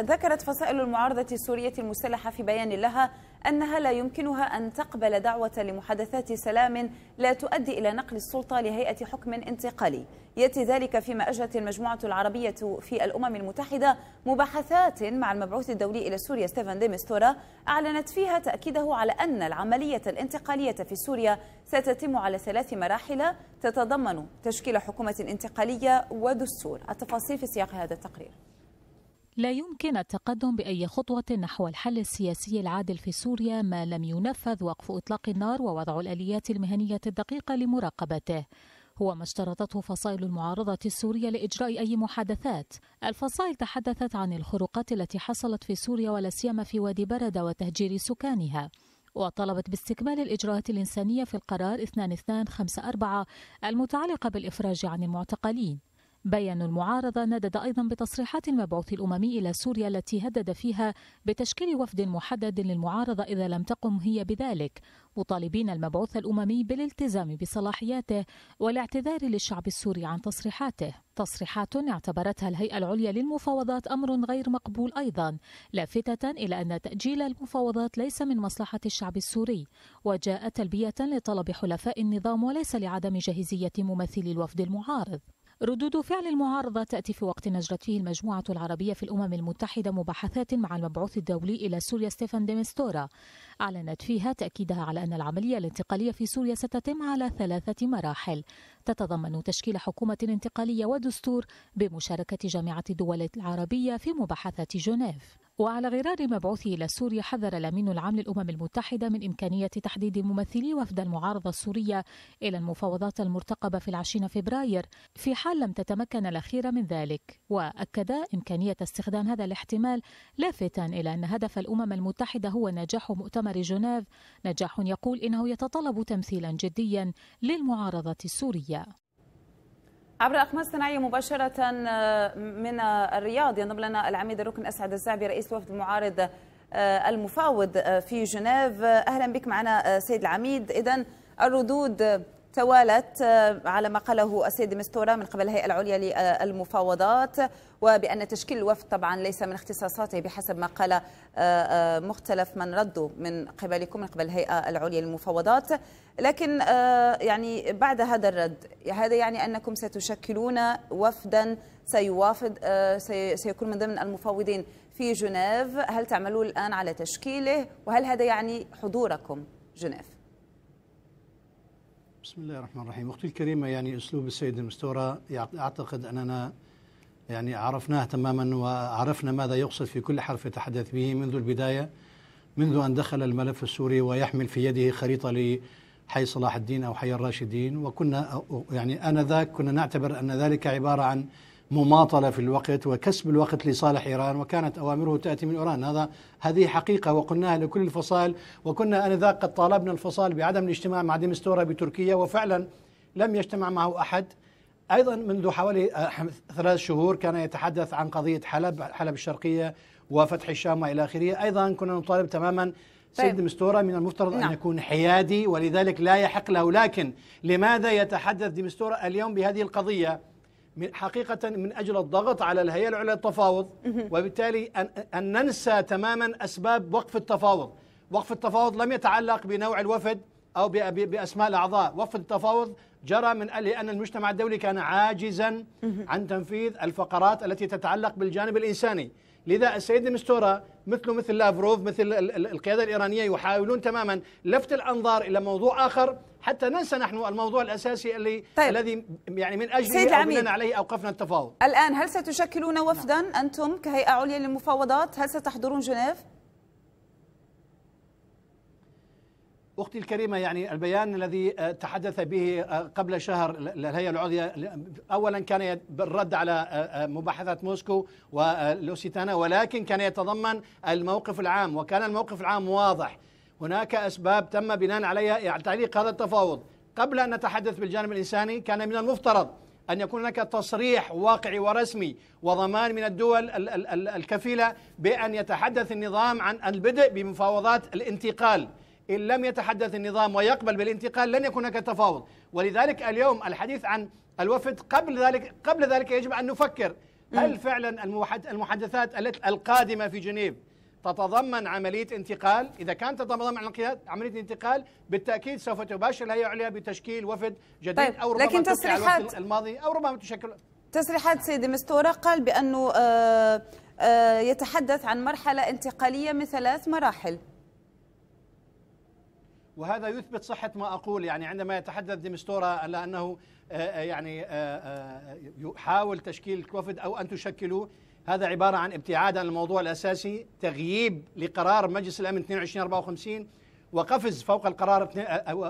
ذكرت فصائل المعارضة السورية المسلحة في بيان لها أنها لا يمكنها أن تقبل دعوة لمحادثات سلام لا تؤدي إلى نقل السلطة لهيئة حكم انتقالي يأتي ذلك فيما أجرت المجموعة العربية في الأمم المتحدة مباحثات مع المبعوث الدولي إلى سوريا ستيفن ديمستورا أعلنت فيها تأكيده على أن العملية الانتقالية في سوريا ستتم على ثلاث مراحل تتضمن تشكيل حكومة انتقالية ودستور التفاصيل في سياق هذا التقرير لا يمكن التقدم بأي خطوة نحو الحل السياسي العادل في سوريا ما لم ينفذ وقف إطلاق النار ووضع الآليات المهنية الدقيقة لمراقبته هو ما اشترطته فصائل المعارضة السورية لإجراء أي محادثات الفصائل تحدثت عن الخروقات التي حصلت في سوريا ولا سيما في وادي بردة وتهجير سكانها وطلبت باستكمال الإجراءات الإنسانية في القرار 2254 المتعلقة بالإفراج عن المعتقلين بيان المعارضة ندد أيضا بتصريحات المبعوث الأممي إلى سوريا التي هدد فيها بتشكيل وفد محدد للمعارضة إذا لم تقم هي بذلك مطالبين المبعوث الأممي بالالتزام بصلاحياته والاعتذار للشعب السوري عن تصريحاته تصريحات اعتبرتها الهيئة العليا للمفاوضات أمر غير مقبول أيضا لافتة إلى أن تأجيل المفاوضات ليس من مصلحة الشعب السوري وجاء تلبية لطلب حلفاء النظام وليس لعدم جاهزية ممثلي الوفد المعارض ردود فعل المعارضة تأتي في وقت نجرته المجموعة العربية في الأمم المتحدة مباحثات مع المبعوث الدولي إلى سوريا ستيفان ديمستورا أعلنت فيها تأكيدها على أن العملية الانتقالية في سوريا ستتم على ثلاثة مراحل تتضمن تشكيل حكومة انتقالية ودستور بمشاركة جامعة الدول العربية في مباحثات جنيف وعلى غرار مبعوثه إلى سوريا حذر الأمين العام للأمم المتحدة من إمكانية تحديد ممثلي وفد المعارضة السورية إلى المفاوضات المرتقبة في العشرين فبراير في حال لم تتمكن الأخيرة من ذلك وأكد إمكانية استخدام هذا الاحتمال لافتا إلى أن هدف الأمم المتحدة هو نجاح مؤتمر جنيف نجاح يقول إنه يتطلب تمثيلا جديا للمعارضة السورية عبر أقمار صناعية مباشرة آه، من آه، الرياض ينضم لنا العميد الركن أسعد الزعبي رئيس وفد المعارض آه، المفاوض في جنيف أهلا بك معنا سيد العميد إذا الردود توالت آه، على ما قاله السيد مستورة من قبل الهيئة العليا للمفاوضات وبأن تشكيل الوفد طبعا ليس من اختصاصاته بحسب ما قال آه، آه، مختلف من ردوا من قبلكم من قبل الهيئة العليا للمفاوضات لكن يعني بعد هذا الرد هذا يعني أنكم ستشكلون وفدا سيوافد سيكون من ضمن المفاوضين في جنيف هل تعملون الآن على تشكيله وهل هذا يعني حضوركم جنيف؟ بسم الله الرحمن الرحيم أختي الكريمة يعني أسلوب السيد المستورة أعتقد أننا يعني عرفناه تماما وعرفنا ماذا يقصد في كل حرف يتحدث به منذ البداية منذ أن دخل الملف السوري ويحمل في يده خريطة لحي صلاح الدين أو حي الراشدين وكنا يعني آنذاك كنا نعتبر أن ذلك عبارة عن مماطلة في الوقت وكسب الوقت لصالح إيران وكانت أوامره تأتي من إيران هذا هذه حقيقة وقلناها لكل الفصائل وكنا آنذاك قد طالبنا الفصائل بعدم الاجتماع مع ديمستورا بتركيا وفعلا لم يجتمع معه أحد أيضا منذ حوالي ثلاث شهور كان يتحدث عن قضية حلب حلب الشرقية وفتح الشام وإلى آخره أيضا كنا نطالب تماما سيد طيب. ديمستورا من المفترض نعم. أن يكون حيادي ولذلك لا يحق له لكن لماذا يتحدث ديمستورا اليوم بهذه القضية من حقيقة من أجل الضغط على الهيئة العليا للتفاوض وبالتالي أن, ننسى تماما أسباب وقف التفاوض وقف التفاوض لم يتعلق بنوع الوفد أو بأسماء الأعضاء وقف التفاوض جرى من لأن المجتمع الدولي كان عاجزا عن تنفيذ الفقرات التي تتعلق بالجانب الإنساني لذا السيد مستورة مثله مثل لافروف مثل القيادة الإيرانية يحاولون تماما لفت الأنظار إلى موضوع آخر حتى ننسى نحن الموضوع الأساسي اللي طيب. الذي يعني من أجله أو عليه أوقفنا التفاوض الآن هل ستشكلون وفدا نعم. أنتم كهيئة عليا للمفاوضات هل ستحضرون جنيف؟ أختي الكريمة يعني البيان الذي آه، تحدث به آه، قبل شهر الهيئة العليا أولا كان بالرد على آه، مباحثات موسكو ولوسيتانا ولكن كان يتضمن الموقف العام وكان الموقف العام واضح هناك أسباب تم بناء عليها يعني تعليق هذا التفاوض قبل أن نتحدث بالجانب الإنساني كان من المفترض أن يكون هناك تصريح واقعي ورسمي وضمان من الدول الكفيلة بأن يتحدث النظام عن البدء بمفاوضات الانتقال إن لم يتحدث النظام ويقبل بالانتقال لن يكون هناك تفاوض ولذلك اليوم الحديث عن الوفد قبل ذلك قبل ذلك يجب أن نفكر هل فعلا المحادثات القادمة في جنيف تتضمن عملية انتقال إذا كانت تتضمن عملية انتقال بالتأكيد سوف تباشر الهيئة العليا بتشكيل وفد جديد طيب أو ربما لكن تصريحات الماضي أو ربما تشكل تصريحات سيدي مستورة قال بأنه آه، آه، يتحدث عن مرحلة انتقالية من ثلاث مراحل وهذا يثبت صحة ما أقول يعني عندما يتحدث ديمستورا على أنه آه، آه، يعني آه، يحاول تشكيل الكوفيد أو أن تشكلوا هذا عبارة عن ابتعاد عن الموضوع الأساسي تغييب لقرار مجلس الأمن 2254 وقفز فوق القرار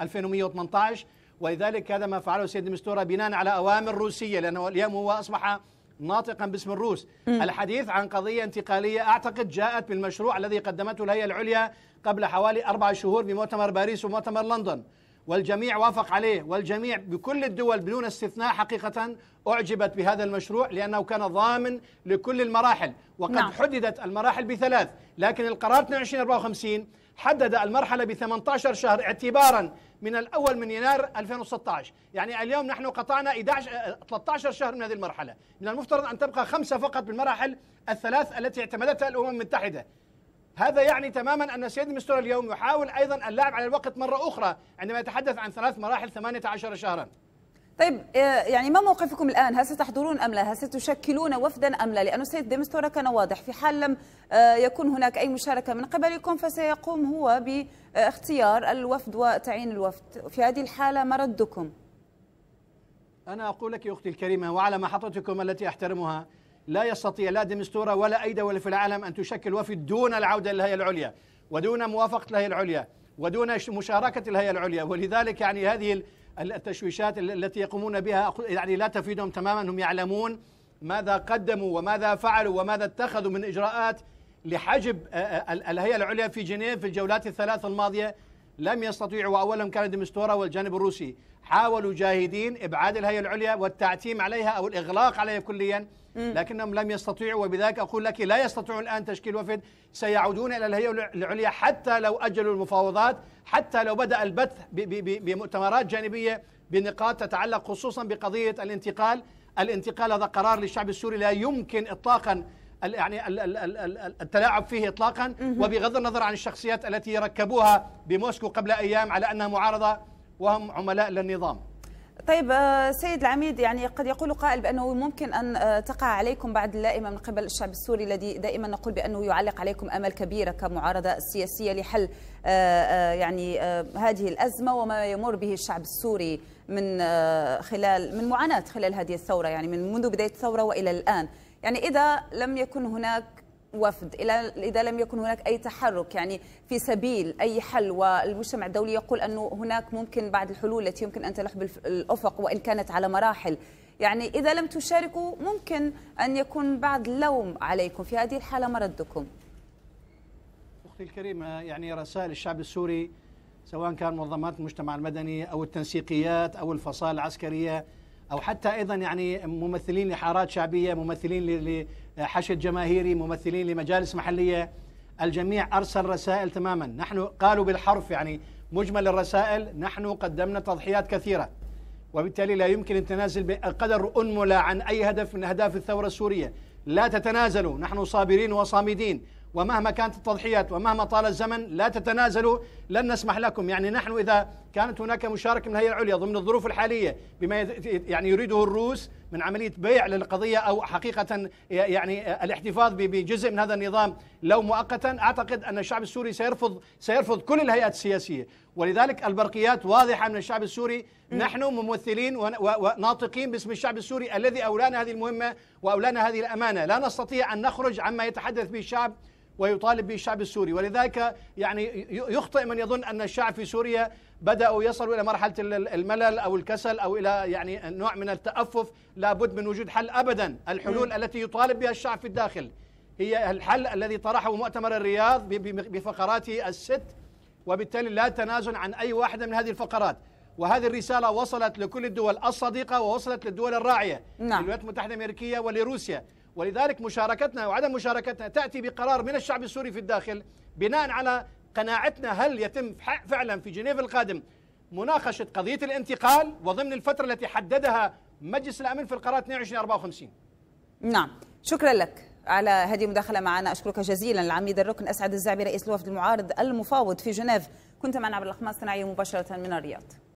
2118 ولذلك هذا ما فعله السيد ديمستورا بناء على أوامر روسية لأنه اليوم هو أصبح ناطقا باسم الروس م. الحديث عن قضية انتقالية أعتقد جاءت بالمشروع الذي قدمته الهيئة العليا قبل حوالي أربع شهور بمؤتمر باريس ومؤتمر لندن والجميع وافق عليه والجميع بكل الدول بدون استثناء حقيقة أعجبت بهذا المشروع لأنه كان ضامن لكل المراحل وقد نعم. حددت المراحل بثلاث لكن القرار 2254 حدد المرحلة ب 18 شهر اعتبارا من الأول من يناير 2016 يعني اليوم نحن قطعنا 11 13 آه، شهر من هذه المرحلة من المفترض أن تبقى خمسة فقط بالمراحل الثلاث التي اعتمدتها الأمم المتحدة هذا يعني تماما أن السيد المستر اليوم يحاول أيضا اللعب على الوقت مرة أخرى عندما يتحدث عن ثلاث مراحل 18 شهرا طيب آه، يعني ما موقفكم الآن هل ستحضرون أم لا هل ستشكلون وفدا أم لا لأن السيد ديمستورا كان واضح في حال لم آه، يكون هناك أي مشاركة من قبلكم فسيقوم هو باختيار الوفد وتعيين الوفد في هذه الحالة ما ردكم أنا أقول لك يا أختي الكريمة وعلى محطتكم التي أحترمها لا يستطيع لا ديمستورا ولا أي دولة في العالم أن تشكل وفد دون العودة للهيئة العليا ودون موافقة الهيئة العليا ودون مشاركة الهيئة العليا ولذلك يعني هذه التشويشات التي يقومون بها يعني لا تفيدهم تماما هم يعلمون ماذا قدموا وماذا فعلوا وماذا اتخذوا من اجراءات لحجب آه، آه، الهيئه العليا في جنيف في الجولات الثلاث الماضيه لم يستطيعوا واولهم كان دمستورا والجانب الروسي حاولوا جاهدين ابعاد الهيئه العليا والتعتيم عليها او الاغلاق عليها كليا لكنهم لم يستطيعوا وبذلك أقول لك لا يستطيعون الآن تشكيل وفد سيعودون إلى الهيئة العليا حتى لو أجلوا المفاوضات حتى لو بدأ البث بمؤتمرات جانبية بنقاط تتعلق خصوصا بقضية الانتقال الانتقال هذا قرار للشعب السوري لا يمكن إطلاقا يعني التلاعب فيه اطلاقا وبغض النظر عن الشخصيات التي ركبوها بموسكو قبل ايام على انها معارضه وهم عملاء للنظام طيب آه، سيد العميد يعني قد يقول قائل بانه ممكن ان آه، تقع عليكم بعد اللائمه من قبل الشعب السوري الذي دائما نقول بانه يعلق عليكم امل كبيره كمعارضه سياسيه لحل آه، يعني هذه الازمه وما يمر به الشعب السوري من خلال من معاناه خلال هذه الثوره يعني من منذ بدايه الثوره والى الان يعني اذا لم يكن هناك وفد الى اذا لم يكن هناك اي تحرك يعني في سبيل اي حل والمجتمع الدولي يقول انه هناك ممكن بعض الحلول التي يمكن ان تلح بالافق وان كانت على مراحل يعني اذا لم تشاركوا ممكن ان يكون بعض اللوم عليكم في هذه الحاله ما ردكم اختي الكريمه يعني رسائل الشعب السوري سواء كان منظمات المجتمع المدني او التنسيقيات او الفصائل العسكريه او حتى ايضا يعني ممثلين لحارات شعبيه ممثلين حشد جماهيري ممثلين لمجالس محليه الجميع ارسل رسائل تماما نحن قالوا بالحرف يعني مجمل الرسائل نحن قدمنا تضحيات كثيره وبالتالي لا يمكن التنازل بقدر أنملة عن اي هدف من اهداف الثوره السوريه لا تتنازلوا نحن صابرين وصامدين ومهما كانت التضحيات ومهما طال الزمن لا تتنازلوا لن نسمح لكم يعني نحن اذا كانت هناك مشاركة من الهيئة العليا ضمن الظروف الحالية بما يعني يريده الروس من عملية بيع للقضية أو حقيقة يعني الاحتفاظ بجزء من هذا النظام لو مؤقتا أعتقد أن الشعب السوري سيرفض سيرفض كل الهيئات السياسية ولذلك البرقيات واضحة من الشعب السوري نحن ممثلين وناطقين باسم الشعب السوري الذي أولانا هذه المهمة وأولانا هذه الأمانة لا نستطيع أن نخرج عما يتحدث به الشعب ويطالب به الشعب السوري ولذلك يعني يخطئ من يظن أن الشعب في سوريا بدأوا يصلوا إلى مرحلة الملل أو الكسل أو إلى يعني نوع من التأفف لابد من وجود حل أبدا الحلول التي يطالب بها الشعب في الداخل هي الحل الذي طرحه مؤتمر الرياض بفقراته الست وبالتالي لا تنازل عن أي واحدة من هذه الفقرات وهذه الرسالة وصلت لكل الدول الصديقة ووصلت للدول الراعية نعم. للولايات المتحدة الأمريكية ولروسيا ولذلك مشاركتنا وعدم مشاركتنا تأتي بقرار من الشعب السوري في الداخل بناء على قناعتنا هل يتم فعلا في جنيف القادم مناقشة قضية الانتقال وضمن الفترة التي حددها مجلس الأمن في القرار 2254 نعم شكرا لك على هذه المداخلة معنا أشكرك جزيلا العميد الركن أسعد الزعبي رئيس الوفد المعارض المفاوض في جنيف كنت معنا عبر الأخماس الصناعية مباشرة من الرياض